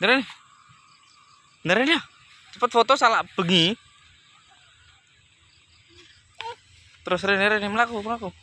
beneran beneran ya Cepat foto salah bengi terus Rene Rene melaku melaku